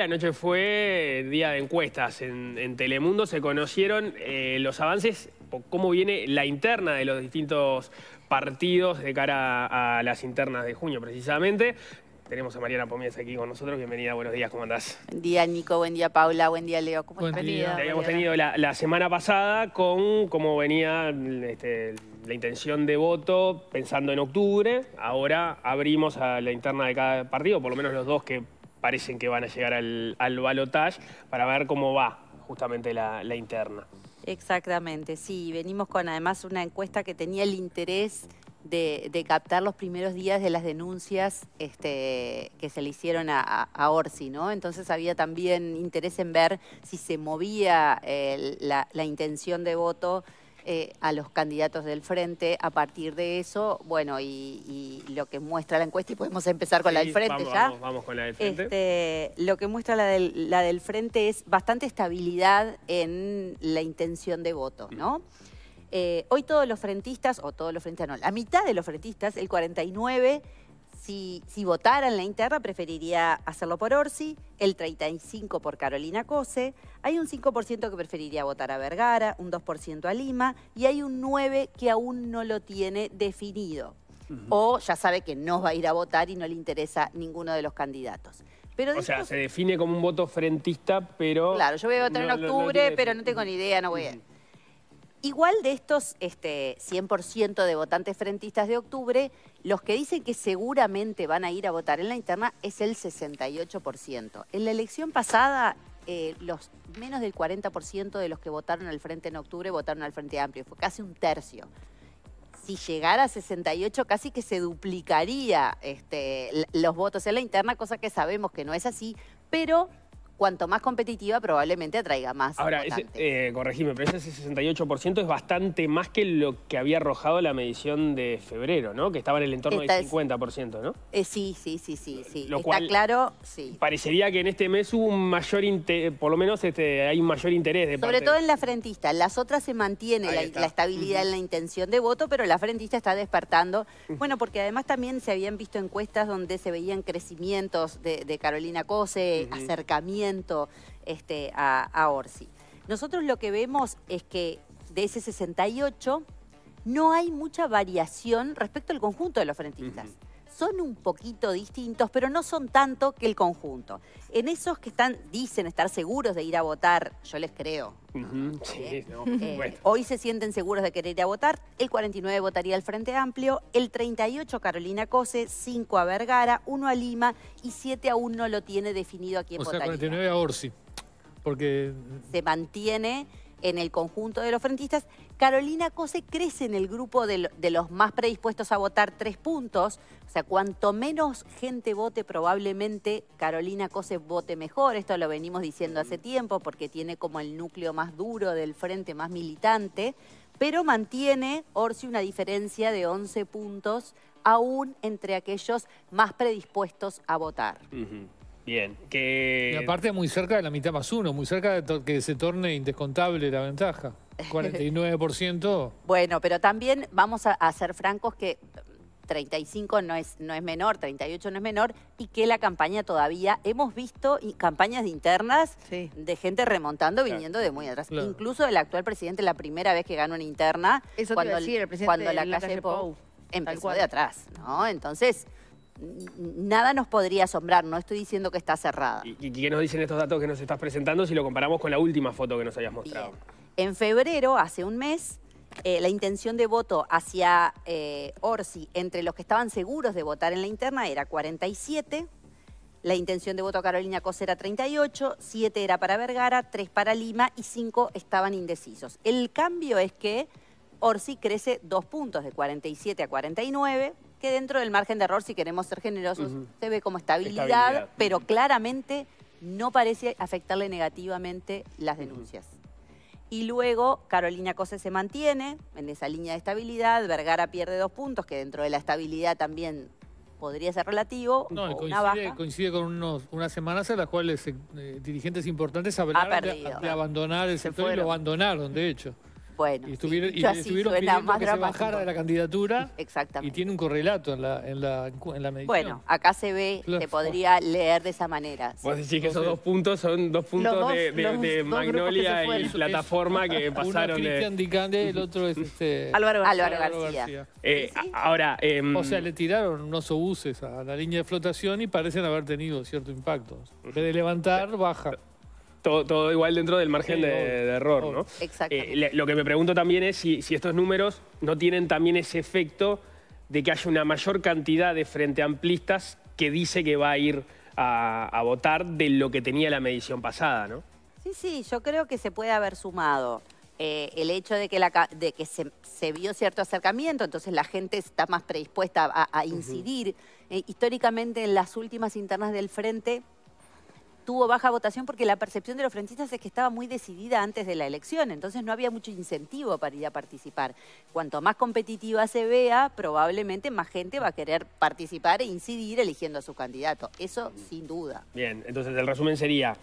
la noche fue día de encuestas en, Telemundo. Se conocieron eh, los avances, cómo viene la interna de los distintos partidos de cara a, las internas de junio precisamente. Tenemos a Mariana Pomies aquí con nosotros. Bienvenida, buenos días, ¿cómo andás? Buen día, Nico. Buen día, Paula. Buen día, Leo. ¿Cómo estás? habíamos tenido la, semana pasada con cómo venía este, la intención de voto pensando en octubre. Ahora abrimos a la interna de cada partido, por lo menos los dos que parecen que van a llegar al, al para ver cómo va justamente la, interna. Exactamente, sí. Venimos con además una encuesta que tenía el interés de, captar los primeros días de las denuncias este, que se le hicieron a, Orsi, ¿no? Entonces había también interés en ver si se movía eh, la, la, intención de voto eh, a los candidatos del frente. A partir de eso, bueno, y, lo que muestra la encuesta, y podemos empezar con la del frente ya. Vamos, con la del frente. Este, lo que muestra la del, frente es bastante estabilidad en la intención de voto, ¿no? Eh, hoy todos los frentistas, o todos los frentistas, no, la mitad de los frentistas, el 49 si, si votara en la interna, preferiría hacerlo por Orsi, el 35% por Carolina Cose, hay un 5% que preferiría votar a Vergara, un 2% a Lima y hay un 9% que aún no lo tiene definido. O ya sabe que no va a ir a votar y no le interesa ninguno de los candidatos. o sea, se define como un voto frentista, pero... Claro, yo voy a votar en octubre, pero no tengo ni idea, no voy a... Igual de estos 100% este, de votantes frentistas de octubre, los que dicen que seguramente van a ir a votar en la interna es el 68%. En la elección pasada, eh, los menos del 40% de los que votaron al Frente en octubre votaron al Frente Amplio. Fue casi un tercio. Si llegara a 68, casi que se duplicaría este, los votos en la interna, cosa que sabemos que no es así, pero cuanto más competitiva probablemente atraiga más. Ahora, eh, corregime, pero ese 68% es bastante más que lo que había arrojado la medición de febrero, ¿no? Que estaba en el entorno del 50%, ¿no? Eh, sí, sí, sí, sí. sí. Está claro, sí. Parecería que en este mes hubo un mayor por lo menos este, hay un mayor interés de Sobre todo en la frentista. Las otras se mantiene la, estabilidad en la intención de voto, pero la frentista está despertando. Bueno, porque además también se habían visto encuestas donde se veían crecimientos de, Carolina Cose, acercamiento acercamientos este, a, Orsi. Nosotros lo que vemos es que de ese 68 no hay mucha variación respecto al conjunto de los frentistas son un poquito distintos, pero no son tanto que el conjunto. En esos que están, dicen estar seguros de ir a votar, yo les creo. ¿eh? Eh, hoy se sienten seguros de querer ir a votar. El 49 votaría al Frente Amplio, el 38 Carolina Cose, 5 a Vergara, 1 a Lima y 7 aún no lo tiene definido a quién O sea, 49 a Orsi, porque... Se mantiene en el conjunto de los frentistas Carolina Cose crece en el grupo de, los más predispuestos a votar tres puntos. O sea, cuanto menos gente vote, probablemente Carolina Cose vote mejor. Esto lo venimos diciendo hace tiempo porque tiene como el núcleo más duro del frente, más militante. Pero mantiene Orsi una diferencia de 11 puntos aún entre aquellos más predispuestos a votar. Bien. Que... Y aparte muy cerca de la mitad más uno, muy cerca de que se torne indescontable la ventaja. 49%. bueno, pero también vamos a, ser francos que 35 no es, no es menor, 38 no es menor, y que la campaña todavía, hemos visto y campañas internas de gente remontando, viniendo de muy atrás. Incluso el actual presidente, la primera vez que ganó una interna, cuando, cuando la, calle, empezó de atrás, ¿no? Entonces nada nos podría asombrar, no estoy diciendo que está cerrada. ¿Y, qué nos dicen estos datos que nos estás presentando si lo comparamos con la última foto que nos hayas mostrado? En febrero, hace un mes, eh, la intención de voto hacia eh, Orsi entre los que estaban seguros de votar en la interna era 47, la intención de voto a Carolina Cos era 38, 7 era para Vergara, 3 para Lima y 5 estaban indecisos. El cambio es que Orsi crece dos puntos, de 47 a 49, que dentro del margen de error, si queremos ser generosos, se ve como estabilidad, pero claramente no parece afectarle negativamente las denuncias. Y luego Carolina Cose se mantiene en esa línea de estabilidad, Vergara pierde dos puntos, que dentro de la estabilidad también podría ser relativo. No, coincide, coincide con unos, unas semanas en las cuales eh, dirigentes importantes hablaron de, abandonar el sector y lo abandonaron, de hecho. Bueno, y estuvieron, y estuvieron que se de la candidatura. Exactamente. Y tiene un correlato en la, en la, medición. Bueno, acá se ve, se podría leer de esa manera. Vos sí. que esos dos puntos son dos puntos de, Magnolia y Plataforma que pasaron. Uno es Cristian Dicande, el otro es este... Álvaro García. Eh, ahora... Em, o sea, le tiraron unos obuses a la línea de flotación y parecen haber tenido cierto impacto. En vez de levantar, baja. Todo, igual dentro del margen de, error, ¿no? Exacto. Eh, lo que me pregunto también es si, estos números no tienen también ese efecto de que haya una mayor cantidad de frente amplistas que dice que va a ir a, votar de lo que tenía la medición pasada, ¿no? Sí, sí, yo creo que se puede haber sumado eh, el hecho de que, se, vio cierto acercamiento, entonces la gente está más predispuesta a, incidir. Eh, históricamente en las últimas internas del frente tuvo baja votación porque la percepción de los frentistas es que estaba muy decidida antes de la elección, entonces no había mucho incentivo para ir a participar. Cuanto más competitiva se vea, probablemente más gente va a querer participar e incidir eligiendo a su candidato. Eso sin duda. Bien, entonces el resumen sería,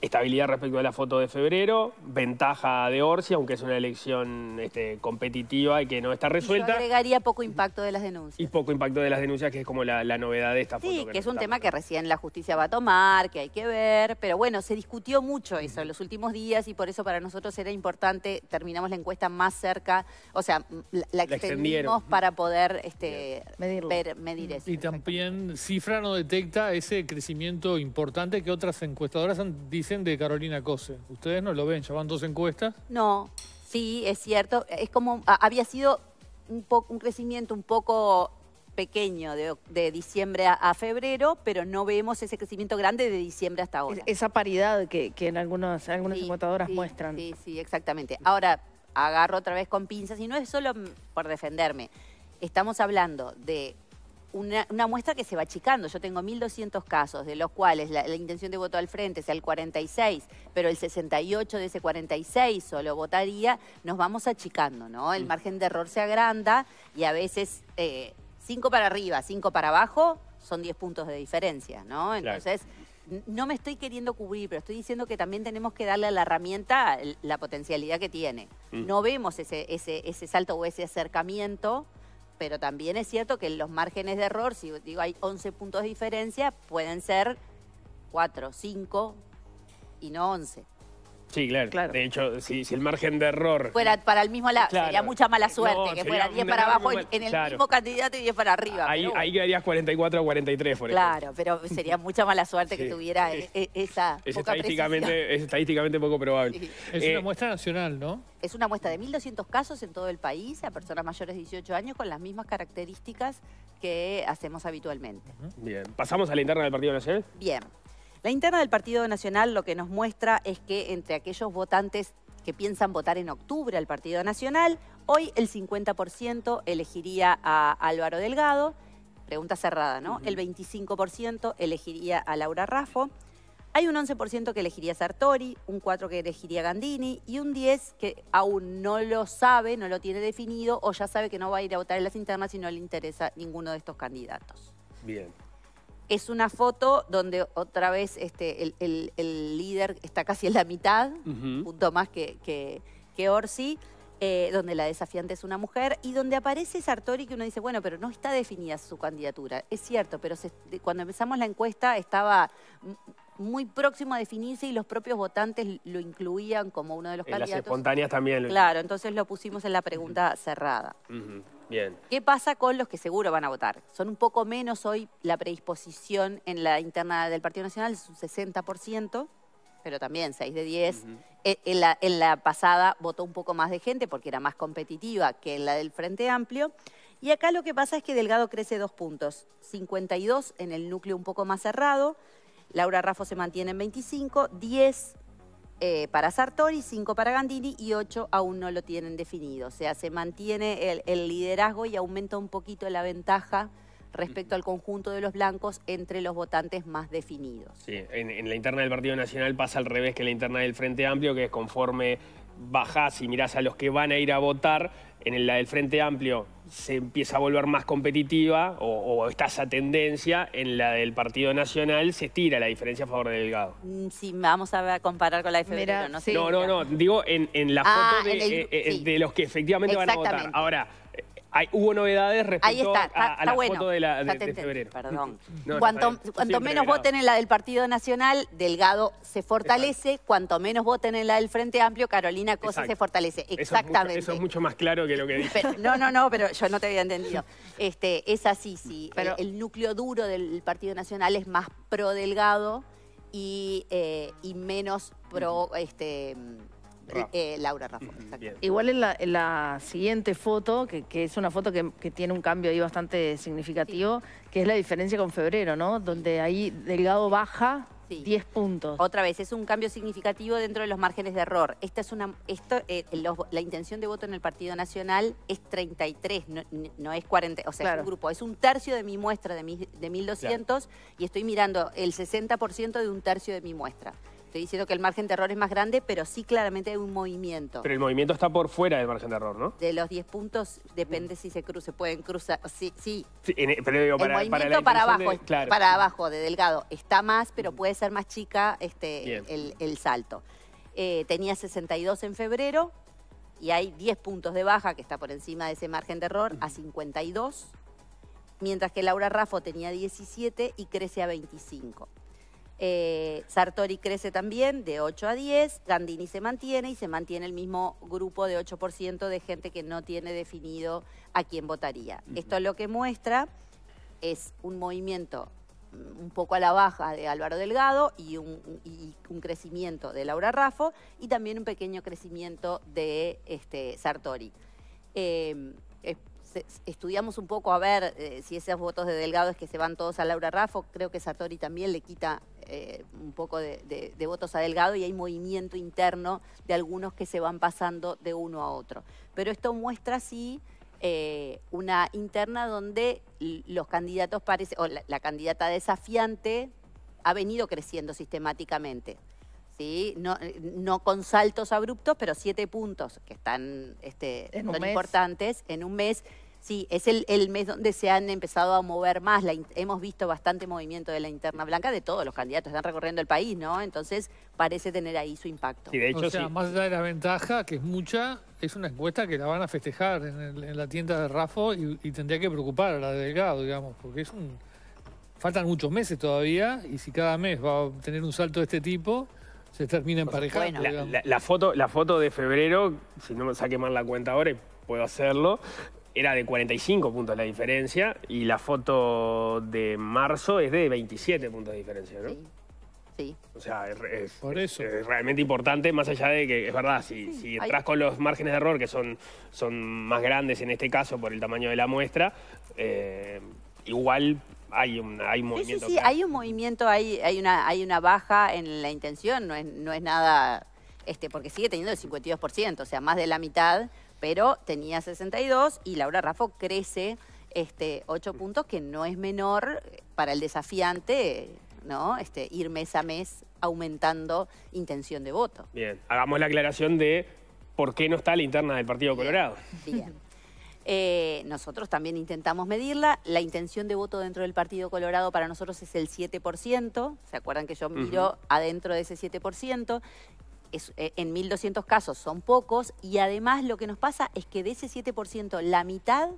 estabilidad respecto a la foto de febrero, ventaja de Orsi, aunque es una elección este, competitiva y que no está resuelta. Y agregaría poco impacto de las denuncias. Y poco impacto de las denuncias, que es como la, novedad de esta foto. Sí, que, es un tema que recién la justicia va a tomar, que hay que ver, pero bueno, se discutió mucho eso en los últimos días y por eso para nosotros era importante, terminamos la encuesta más cerca, o sea, la, extendimos para poder este, medir eso. Y también Cifra no detecta ese crecimiento importante que otras encuestadoras han dicen de Carolina Cose. ¿Ustedes no lo ven? ¿Ya van dos encuestas? No, sí, es cierto. Es como había sido un, un crecimiento un poco pequeño de, diciembre a, febrero, pero no vemos ese crecimiento grande de diciembre hasta ahora. esa paridad que, en algunas algunas encuestadoras muestran. Sí, sí, exactamente. Ahora, agarro otra vez con pinzas y no es solo por defenderme. Estamos hablando de una, muestra que se va achicando. Yo tengo 1.200 casos, de los cuales la, intención de voto al frente sea el 46, pero el 68 de ese 46 solo votaría, nos vamos achicando, ¿no? El mm. margen de error se agranda y a veces 5 eh, para arriba, 5 para abajo, son 10 puntos de diferencia, ¿no? Entonces... no me estoy queriendo cubrir, pero estoy diciendo que también tenemos que darle a la herramienta la potencialidad que tiene. Mm. No vemos ese, ese, ese, salto o ese acercamiento pero también es cierto que los márgenes de error, si digo hay 11 puntos de diferencia, pueden ser 4, 5 y no 11. Sí, claro. De hecho, si, el margen de error... Fuera para el mismo lado, sería mucha mala suerte, que fuera 10 para abajo en, el mismo candidato y 10 para arriba. Ahí, quedarías 44 o 43, por ejemplo. Claro, pero sería mucha mala suerte que tuviera e, e, esa es estadísticamente, Es estadísticamente poco probable. Es una eh, muestra nacional, ¿no? Es una muestra de 1.200 casos en todo el país a personas mayores de 18 años con las mismas características que hacemos habitualmente. Bien, ¿pasamos a la interna del Partido Nacional? Bien. La interna del Partido Nacional lo que nos muestra es que entre aquellos votantes que piensan votar en octubre al Partido Nacional, hoy el 50% elegiría a Álvaro Delgado, pregunta cerrada, ¿no? El 25% elegiría a Laura Raffo, hay un 11% que elegiría a Sartori, un 4% que elegiría a Gandini y un 10% que aún no lo sabe, no lo tiene definido o ya sabe que no va a ir a votar en las internas y no le interesa ninguno de estos candidatos. Bien. Es una foto donde otra vez este, el, líder está casi en la mitad, un punto más que, que, Orsi, eh, donde la desafiante es una mujer, y donde aparece Sartori que uno dice, bueno, pero no está definida su candidatura. Es cierto, pero cuando empezamos la encuesta estaba muy próximo a definirse y los propios votantes lo incluían como uno de los en eh, candidatos. Las espontáneas también. Claro, entonces lo pusimos en la pregunta cerrada. ¿Qué pasa con los que seguro van a votar? Son un poco menos hoy la predisposición en la interna del Partido Nacional, es un 60%, pero también 6 de 10. E, en, la, en la pasada votó un poco más de gente porque era más competitiva que en la del Frente Amplio. Y acá lo que pasa es que Delgado crece dos puntos, 52 en el núcleo un poco más cerrado, Laura Raffo se mantiene en 25, 10 eh, para Sartori, 5 para Gandini y 8 aún no lo tienen definido. O sea, se mantiene el, liderazgo y aumenta un poquito la ventaja respecto al conjunto de los blancos entre los votantes más definidos. Sí, en, la interna del Partido Nacional pasa al revés que la interna del Frente Amplio, que es conforme bajás y mirás a los que van a ir a votar, en la del Frente Amplio se empieza a volver más competitiva o, está esa tendencia, en la del Partido Nacional se estira la diferencia a favor de Delgado. Mm, sí, vamos a, comparar con la de febrero, no, no No, digo en, la foto ah, de, eh, eh, de, los que efectivamente van a votar. Ahora, hubo novedades respecto a, la de, febrero. Perdón. cuanto, menos voten en la del Partido Nacional, Delgado se fortalece. Cuanto menos voten en la del Frente Amplio, Carolina Cosa se fortalece. Exactamente. Eso es, mucho, más claro que lo que dice. no, no, no, pero yo no te había entendido. Este, es así, sí. el, núcleo duro del Partido Nacional es más pro Delgado y, eh, menos pro... Eh, eh, Laura Rafa. Igual en la, siguiente foto, que, que es una foto que, tiene un cambio ahí bastante significativo, que es la diferencia con febrero, ¿no? Donde ahí Delgado baja 10 puntos. Otra vez, es un cambio significativo dentro de los márgenes de error. Esta es una, esto, eh, la intención de voto en el Partido Nacional es 33, no, no es 40, o sea, es un grupo, es un tercio de mi muestra de, de 1.200 y estoy mirando el 60% de un tercio de mi muestra estoy diciendo que el margen de error es más grande, pero sí claramente hay un movimiento. Pero el movimiento está por fuera del margen de error, ¿no? De los 10 puntos, depende si se cruce, pueden cruzar, sí, sí. E, digo, para, el movimiento para, abajo, de, para abajo, de delgado, está más, pero puede ser más chica este, el, salto. Eh, tenía 62 en febrero y hay 10 puntos de baja, que está por encima de ese margen de error, a 52 mientras que Laura Raffo tenía 17 y crece a 25. Eh, Sartori crece también de 8 a 10, Gandini se mantiene y se mantiene el mismo grupo de 8% de gente que no tiene definido a quién votaría. Esto lo que muestra es un movimiento un poco a la baja de Álvaro Delgado y un, crecimiento de Laura Raffo y también un pequeño crecimiento de este, Sartori. Eh, estudiamos un poco a ver eh, si esos votos de Delgado es que se van todos a Laura Raffo. Creo que Satori también le quita eh, un poco de, votos a Delgado y hay movimiento interno de algunos que se van pasando de uno a otro. Pero esto muestra así eh, una interna donde los candidatos parece, o la, candidata desafiante ha venido creciendo sistemáticamente. ¿sí? No, con saltos abruptos, pero siete puntos que están este, importantes en un mes Sí, es el, mes donde se han empezado a mover más. La, hemos visto bastante movimiento de la interna blanca de todos los candidatos. Están recorriendo el país, ¿no? Entonces parece tener ahí su impacto. Sí, de hecho, o sea, más allá de la ventaja, que es mucha, es una encuesta que la van a festejar en, la tienda de Rafo y, tendría que preocupar a la Delgado, digamos, porque es un... Faltan muchos meses todavía y si cada mes va a tener un salto de este tipo se termina emparejando. Bueno, la, foto, la foto de febrero, si no me saqué mal la cuenta ahora, puedo hacerlo, era de 45 puntos la diferencia y la foto de marzo es de 27 puntos de diferencia, ¿no? Sí. O sea, es, realmente importante, más allá de que, es verdad, si, si entras con los márgenes de error, que son, son más grandes en este caso por el tamaño de la muestra, eh, igual hay un, hay un movimiento. Sí, sí, hay un movimiento, hay, hay, una, hay una baja en la intención, no es, no es nada, este, porque sigue teniendo el 52%, o sea, más de la mitad pero tenía 62 y Laura Raffo crece este, 8 mm. puntos, que no es menor para el desafiante, ¿no? Este, ir mes a mes aumentando intención de voto. Bien, hagamos la aclaración de por qué no está la interna del Partido Colorado. Bien. Eh, nosotros también intentamos medirla. La intención de voto dentro del Partido Colorado para nosotros es el 7%. ¿Se acuerdan que yo miro adentro de ese 7%? Eh, en 1.200 casos son pocos y además lo que nos pasa es que de ese 7%, la mitad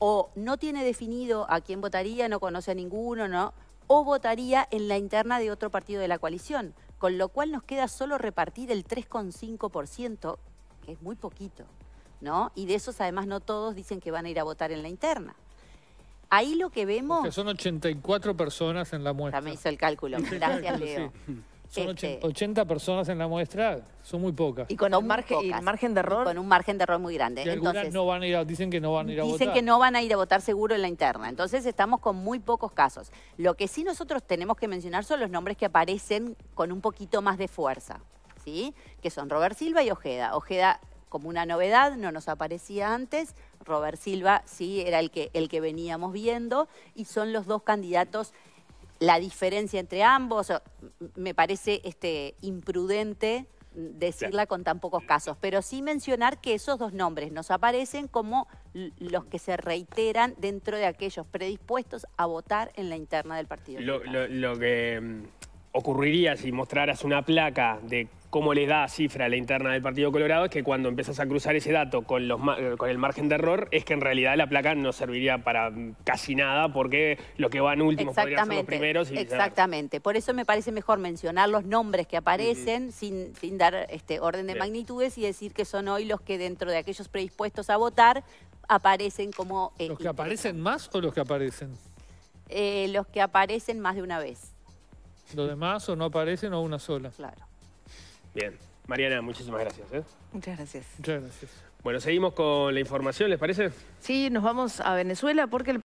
o no tiene definido a quién votaría, no conoce a ninguno, ¿no? o votaría en la interna de otro partido de la coalición, con lo cual nos queda solo repartir el 3,5%, que es muy poquito, ¿no? Y de esos además no todos dicen que van a ir a votar en la interna. Ahí lo que vemos... que son 84 personas en la muestra. Ya me hizo el cálculo. Gracias, Leo. Son 80 este, personas en la muestra, son muy pocas. Y con un margen, de error. Con un margen de error muy grande. Y algunas no van a ir dicen que no van a ir a votar. Dicen que no van a ir a votar seguro en la interna. Entonces estamos con muy pocos casos. Lo que sí nosotros tenemos que mencionar son los nombres que aparecen con un poquito más de fuerza, ¿sí? Que son Robert Silva y Ojeda. Ojeda como una novedad, no nos aparecía antes. Robert Silva sí era el que, el que veníamos viendo y son los dos candidatos la diferencia entre ambos. Me parece este, imprudente decirla con tan pocos casos, pero sí mencionar que esos dos nombres nos aparecen como los que se reiteran dentro de aquellos predispuestos a votar en la interna del partido. lo que mm, ocurriría si mostraras una placa de cómo le da cifra a la interna del Partido Colorado es que cuando empiezas a cruzar ese dato con, los, eh, con el margen de error es que en realidad la placa no serviría para casi nada porque lo que van últimos podrían ser los primeros. exactamente, por eso me parece mejor mencionar los nombres que aparecen sin, dar este, orden de magnitudes y decir que son hoy los que dentro de aquellos predispuestos a votar aparecen como... Eh, ¿Los que aparecen más o los que aparecen? Eh, los que aparecen más de una vez. Los demás o no aparecen o una sola. Claro. Bien. Mariana, muchísimas gracias. ¿eh? Muchas gracias. Muchas gracias. Bueno, seguimos con la información, ¿les parece? Sí, nos vamos a Venezuela porque el